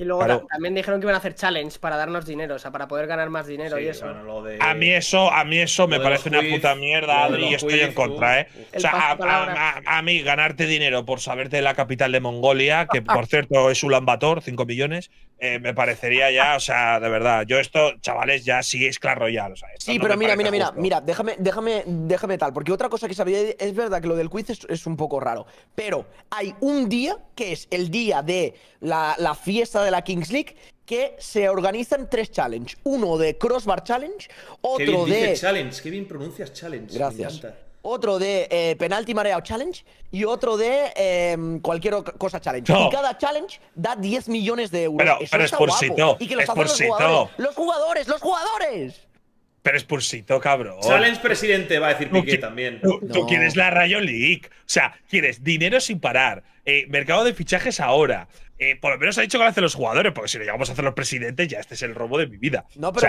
Y luego también dijeron que iban a hacer challenge para darnos dinero, o sea, para poder ganar más dinero y eso. A mí eso, a mí eso me parece una puta mierda Adri, y estoy en contra, ¿eh? O sea, a, mí ganarte dinero por saberte de la capital de Mongolia, que por cierto es Ulaanbaatar, 5 millones, eh, me parecería ya, o sea, de verdad, yo esto, chavales, ya sí es claro ya, sí, pero mira, mira, mira, mira, déjame, déjame, déjame tal, porque otra cosa que sabía, es verdad que lo del quiz es, un poco raro, pero hay un día que es el día de la, fiesta de la Kings League que se organizan tres challenges. Uno de Crossbar Challenge, otro de... Challenge, qué bien pronuncias challenge. Gracias otro de eh, Penalty Mareado Challenge y otro de em, cualquier cosa challenge. Y cada challenge da 10 millones de euros. Pero, Eso pero está Y que los, Jugadores, los jugadores, los jugadores. Pero no, cabrón. Challenge presidente, va a decir Piqué también. Tú, quieres la Rayo League. O sea, quieres dinero sin parar. Eh, mercado de fichajes ahora. Eh, por lo menos ha dicho que lo hacen los jugadores, porque si lo llegamos a hacer los presidentes, ya este es el robo de mi vida. No, pero